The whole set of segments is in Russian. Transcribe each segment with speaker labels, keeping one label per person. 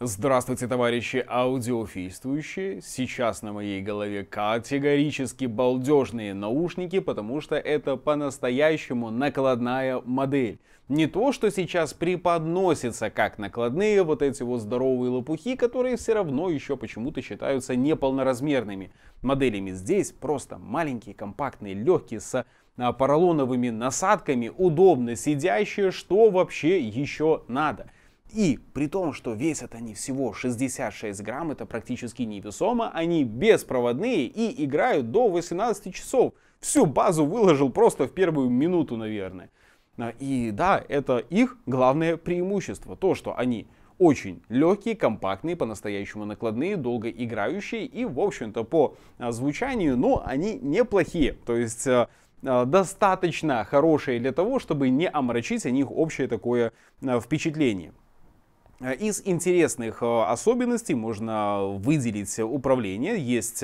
Speaker 1: Здравствуйте, товарищи аудиофействующие. Сейчас на моей голове категорически балдежные наушники, потому что это по-настоящему накладная модель. Не то, что сейчас преподносится как накладные вот эти вот здоровые лопухи, которые все равно еще почему-то считаются неполноразмерными моделями. Здесь просто маленькие, компактные, легкие, с а, поролоновыми насадками, удобно сидящие, что вообще еще надо – и при том, что весят они всего 66 грамм, это практически невесомо, они беспроводные и играют до 18 часов. Всю базу выложил просто в первую минуту, наверное. А, и да, это их главное преимущество, то, что они очень легкие, компактные, по-настоящему накладные, долго играющие и, в общем-то, по а, звучанию, ну, они неплохие. То есть а, достаточно хорошие для того, чтобы не омрачить о них общее такое впечатление. Э, из интересных э, особенностей можно выделить э, управление. Есть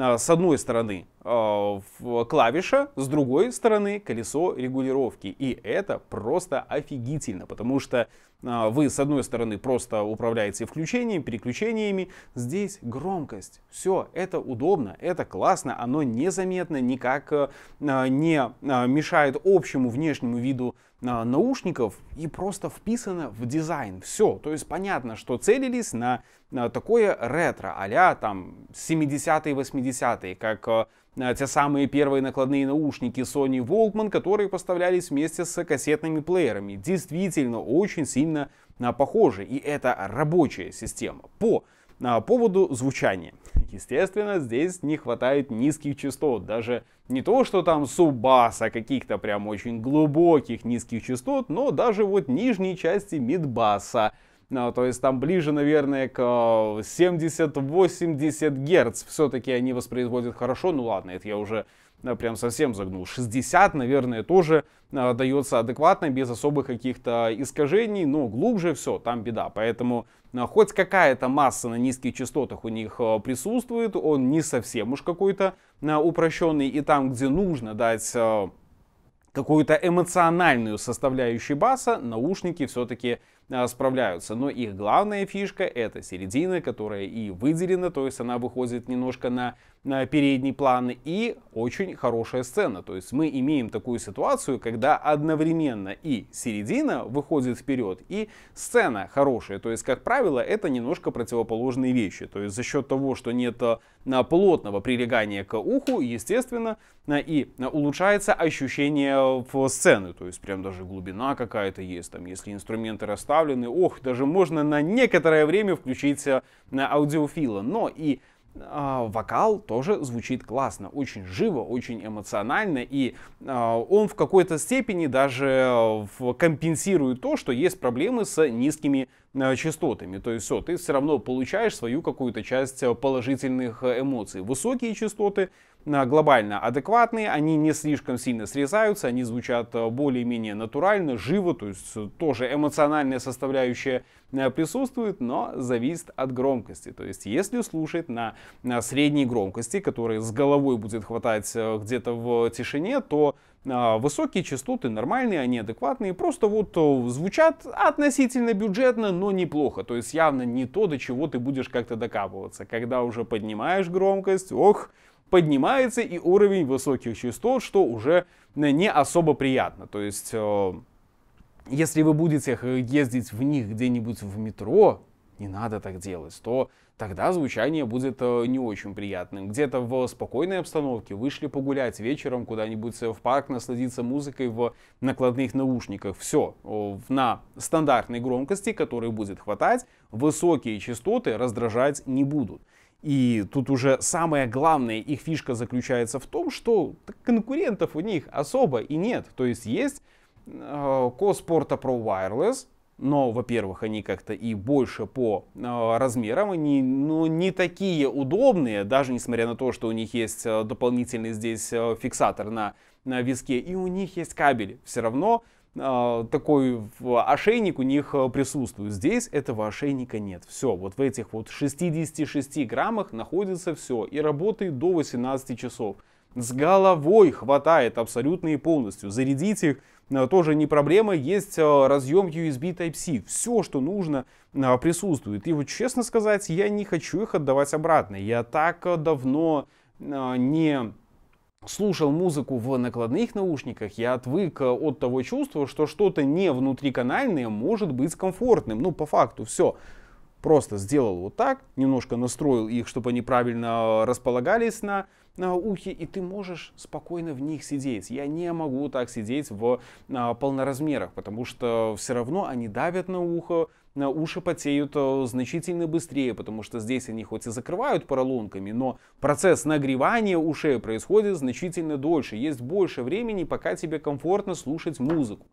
Speaker 1: с одной стороны а, в клавиша, с другой стороны колесо регулировки. И это просто офигительно, потому что а, вы с одной стороны просто управляете включениями, переключениями, здесь громкость. Все, это удобно, это классно, оно незаметно, никак а, не мешает общему внешнему виду наушников и просто вписано в дизайн. Все, то есть понятно, что целились на такое ретро, а там 70-е, 80-е, как а те самые первые накладные наушники Sony Walkman, которые поставлялись вместе с кассетными плеерами. Действительно, очень сильно а, похожи. И это рабочая система. По а, поводу звучания. Естественно, здесь не хватает низких частот. Даже не то, что там субаса каких-то прям очень глубоких низких частот, но даже вот нижней части мидбаса. А, то есть там ближе, наверное, к 70-80 Гц. Все-таки они воспроизводят хорошо, ну ладно, это я уже э, прям совсем загнул. 60, наверное, тоже э, дается адекватно, без особых каких-то искажений, но глубже все, там беда. Поэтому э, хоть какая-то масса на низких частотах у них присутствует, он не совсем уж какой-то упрощенный, и там, где нужно дать какую-то эмоциональную составляющую баса наушники все-таки а, справляются. Но их главная фишка это середина, которая и выделена, то есть она выходит немножко на Э, передний план и очень хорошая сцена. То есть мы имеем такую ситуацию, когда одновременно и середина выходит вперед, и сцена хорошая. То есть, как правило, это немножко противоположные вещи. То есть за счет того, что нет э, плотного прилегания к уху, естественно, э, и улучшается ощущение в сцены. То есть прям даже глубина какая-то есть. Там, если инструменты расставлены, ох, даже можно на некоторое время включить аудиофила. Но и а, вокал тоже звучит классно, очень живо, очень эмоционально, и а, он в какой-то степени даже э, компенсирует то, что есть проблемы с низкими Э, частотами. То есть все, ты все равно получаешь свою какую-то часть э, положительных э, эмоций. Высокие частоты глобально адекватные, они не слишком сильно срезаются, они звучат более-менее натурально, живо, то есть тоже эмоциональная составляющая присутствует, но зависит от громкости. То есть если слушать на, на средней громкости, которая с головой будет хватать где-то в тишине, то а, высокие частоты, нормальные, они адекватные, просто вот звучат относительно бюджетно, но неплохо. То есть явно не то, до чего ты будешь как-то докапываться. Когда уже поднимаешь громкость, ох, поднимается и уровень высоких частот, что уже э, не особо приятно. То есть, если вы будете ездить в них где-нибудь в метро, не надо так делать, то тогда звучание будет э, не очень приятным. Где-то в спокойной обстановке вышли погулять вечером куда-нибудь э, в парк, насладиться музыкой в накладных наушниках. Все на стандартной громкости, которой будет хватать, высокие частоты раздражать не будут. И тут уже самая главная их фишка заключается в том, что конкурентов у них особо и нет. То есть есть э, Коспорта Pro Wireless, но, во-первых, они как-то и больше по э, размерам, они ну, не такие удобные, даже несмотря на то, что у них есть а, дополнительный здесь а, фиксатор на, на виске, и у них есть кабель Все равно э, такой ошейник у них присутствует. Здесь этого ошейника нет. Все, вот в этих вот 66 граммах находится все и работает до 18 часов с головой хватает абсолютно и полностью. Зарядить их э, тоже не проблема, есть э, разъем USB Type-C, все, что нужно э, присутствует. И вот честно сказать, я не хочу их отдавать обратно. Я так давно не слушал музыку в накладных наушниках, я отвык от того чувства, что что-то не внутриканальное может быть комфортным. Ну, по факту, все. Просто сделал вот так, немножко настроил их, чтобы они правильно э, располагались на, на ухе, и ты можешь спокойно в них сидеть. Я не могу так сидеть в а, полноразмерах, потому что все равно они давят на ухо, на уши потеют э, значительно быстрее, потому что здесь они хоть и закрывают поролонками, но процесс нагревания ушей происходит значительно дольше. Есть больше времени, пока тебе комфортно слушать музыку.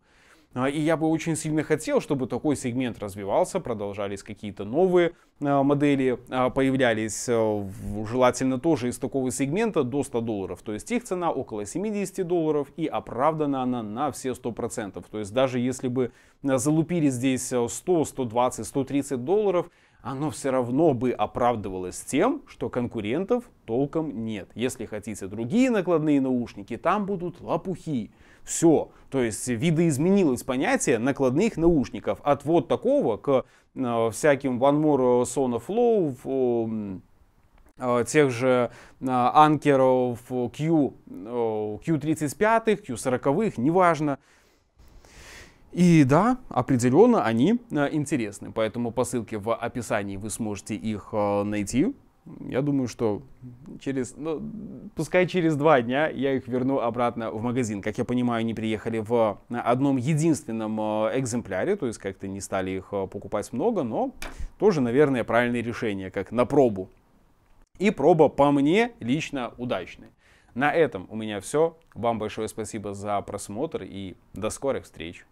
Speaker 1: А, и я бы очень сильно хотел, чтобы такой сегмент развивался, продолжались какие-то новые а, модели, а, появлялись э, желательно тоже из такого сегмента до 100 долларов. То есть их цена около 70 долларов и оправдана она на все 100%. То есть даже если бы э, залупили здесь 100, 120, 130 долларов, оно все равно бы оправдывалось тем, что конкурентов толком нет. Если хотите другие накладные наушники, там будут лопухи. Все. То есть видоизменилось понятие накладных наушников от вот такого к э, всяким One More э, Sono Flow, э, э, тех же анкеров э, Q, Q35, Q40, неважно. И да, определенно они э, интересны, поэтому по ссылке в описании вы сможете их э, найти. Я думаю, что через, ну, пускай через два дня я их верну обратно в магазин. Как я понимаю, они приехали в одном единственном э, экземпляре, то есть как-то не стали их покупать много, но тоже, наверное, правильное решение, как на пробу. И проба по мне лично удачная. На этом у меня все. Вам большое спасибо за просмотр и до скорых встреч.